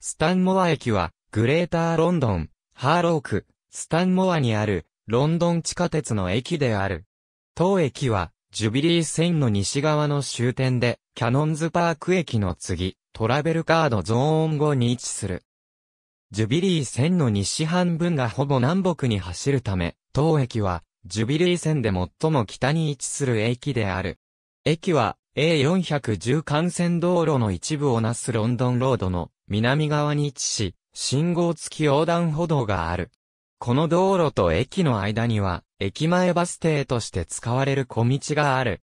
スタンモア駅は、グレーターロンドン、ハーローク、スタンモアにある、ロンドン地下鉄の駅である。当駅は、ジュビリー線の西側の終点で、キャノンズパーク駅の次、トラベルカードゾーン後に位置する。ジュビリー線の西半分がほぼ南北に走るため、当駅は、ジュビリー線で最も北に位置する駅である。駅は、A410 幹線道路の一部をなすロンドンロードの南側に位置し、信号付き横断歩道がある。この道路と駅の間には、駅前バス停として使われる小道がある。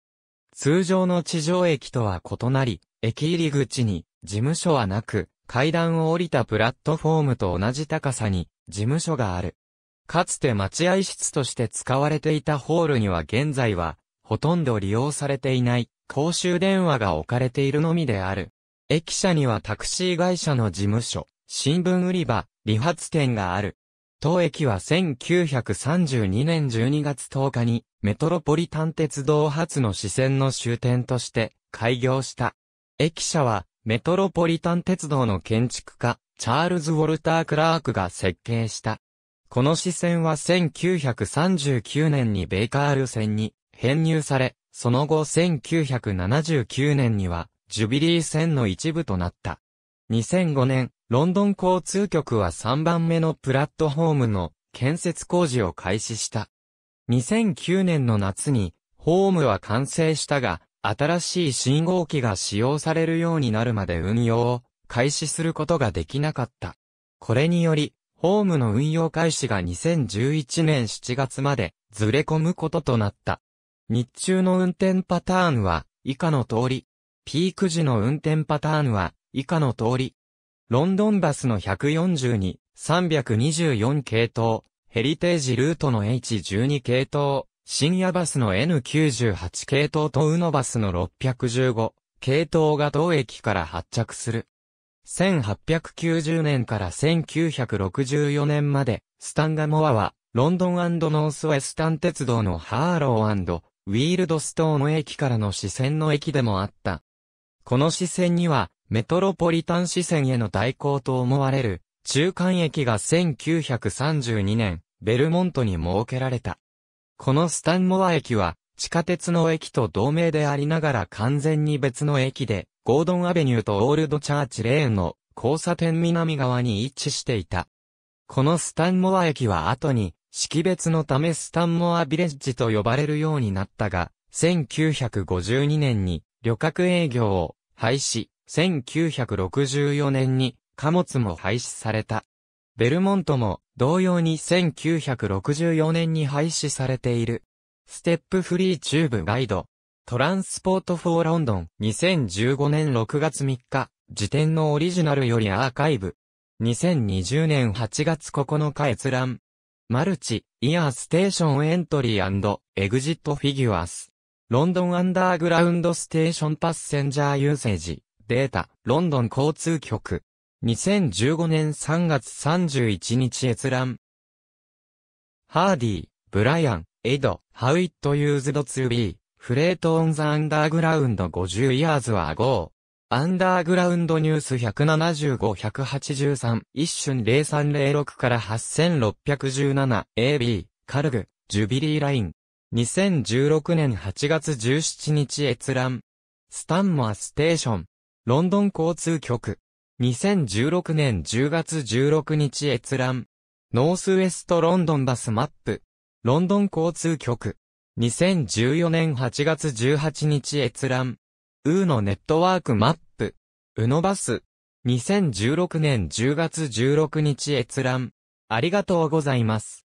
通常の地上駅とは異なり、駅入り口に事務所はなく、階段を降りたプラットフォームと同じ高さに事務所がある。かつて待合室として使われていたホールには現在はほとんど利用されていない公衆電話が置かれているのみである。駅舎にはタクシー会社の事務所、新聞売り場、理髪店がある。当駅は1932年12月10日にメトロポリタン鉄道発の支線の終点として開業した。駅舎はメトロポリタン鉄道の建築家、チャールズ・ウォルター・クラークが設計した。この支線は1939年にベイカール線に編入され、その後1979年には、ジュビリー線の一部となった。2005年、ロンドン交通局は3番目のプラットホームの建設工事を開始した。2009年の夏に、ホームは完成したが、新しい信号機が使用されるようになるまで運用を開始することができなかった。これにより、ホームの運用開始が2011年7月までずれ込むこととなった。日中の運転パターンは以下の通り。ピーク時の運転パターンは以下の通り。ロンドンバスの142、324系統、ヘリテージルートの H12 系統、深夜バスの N98 系統とウノバスの615系統が同駅から発着する。1890年から1964年まで、スタンガモアは、ロンドンノースウェスタン鉄道のハーローウィールドストーン駅からの支線の駅でもあった。この支線には、メトロポリタン支線への代行と思われる、中間駅が1932年、ベルモントに設けられた。このスタンモア駅は、地下鉄の駅と同名でありながら完全に別の駅で、ゴードンアベニューとオールドチャーチレーンの交差点南側に位置していた。このスタンモア駅は後に識別のためスタンモアビレッジと呼ばれるようになったが、1952年に旅客営業を廃止、1964年に貨物も廃止された。ベルモントも同様に1964年に廃止されている。ステップフリーチューブガイド。トランスポートフォーロンドン2015年6月3日、時点のオリジナルよりアーカイブ。2020年8月9日閲覧。マルチ、イヤーステーションエントリーエグジットフィギュアス。ロンドンアンダーグラウンドステーションパッセンジャーユーセージ。データ、ロンドン交通局。2015年3月31日閲覧。ハーディ、ブライアン、エド、ハウイットユーズドツービー、フレートオンザアンダーグラウンド50イヤーズは5。アンダーグラウンドニュース175-183、一瞬0306から8617、AB、カルグ、ジュビリーライン。2016年8月17日閲覧。スタンモアステーション。ロンドン交通局。2016年10月16日閲覧。ノースウェストロンドンバスマップ。ロンドン交通局。2014年8月18日閲覧。ウーのネットワークマップ、ウノバス、2016年10月16日閲覧。ありがとうございます。